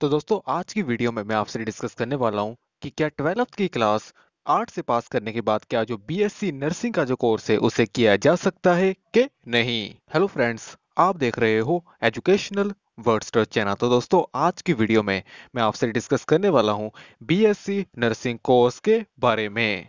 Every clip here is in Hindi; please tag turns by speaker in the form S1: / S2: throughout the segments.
S1: तो दोस्तों आज की वीडियो में मैं आपसे डिस्कस करने वाला हूँ कि क्या ट्वेल्थ की क्लास आर्ट से पास करने के बाद क्या जो बीएससी नर्सिंग का जो कोर्स है उसे किया जा सकता है कि नहीं हेलो फ्रेंड्स आप देख रहे हो एजुकेशनल वर्डस्टर चैनल तो दोस्तों आज की वीडियो में मैं आपसे डिस्कस करने वाला हूँ बी नर्सिंग कोर्स के बारे में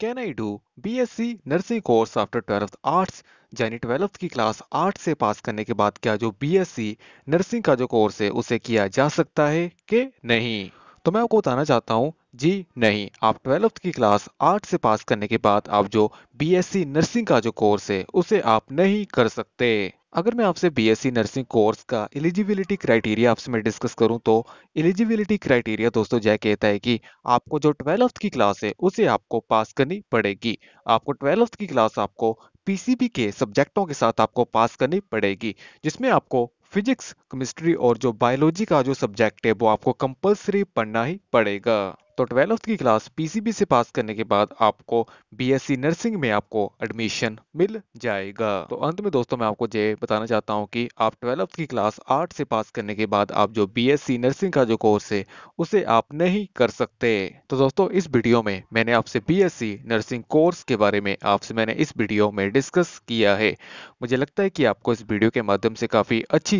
S1: can I do B S C nursing course after twelfth arts यानी ट्वेल्थ की क्लास आर्ट से पास करने के बाद क्या जो बी एस सी नर्सिंग का जो कोर्स है उसे किया जा सकता है कि नहीं तो मैं आपको बताना चाहता हूँ जी नहीं आप ट्वेल्थ की क्लास आर्ट से पास करने के बाद आप जो बीएससी नर्सिंग का जो कोर्स है उसे आप नहीं कर सकते अगर मैं आपसे बीएससी नर्सिंग कोर्स का एलिजिबिलिटी क्राइटेरिया आपसे मैं डिस्कस करूं तो एलिजिबिलिटी क्राइटेरिया दोस्तों जय कहता है कि आपको जो ट्वेल्थ की क्लास है उसे आपको पास करनी पड़ेगी आपको ट्वेल्थ की क्लास आपको पीसीबी के सब्जेक्टों के साथ आपको पास करनी पड़ेगी जिसमें आपको फिजिक्स केमिस्ट्री और जो बायोलॉजी का जो सब्जेक्ट है वो आपको कंपलसरी पढ़ना ही पड़ेगा तो ट्वेल्थ की क्लास पीसीबी से पास करने के बाद आपको बीएससी नर्सिंग में आपको एडमिशन मिल जाएगा तो अंत में दोस्तों मैं आपको ये बताना चाहता हूँ कि आप ट्वेल्थ की क्लास आर्ट से पास करने के बाद आप जो बीएससी नर्सिंग का जो कोर्स है उसे आप नहीं कर सकते तो दोस्तों इस वीडियो में मैंने आपसे बी नर्सिंग कोर्स के बारे में आपसे मैंने इस वीडियो में डिस्कस किया है मुझे लगता है कि आपको इस वीडियो के माध्यम से काफी अच्छी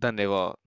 S1: da ne va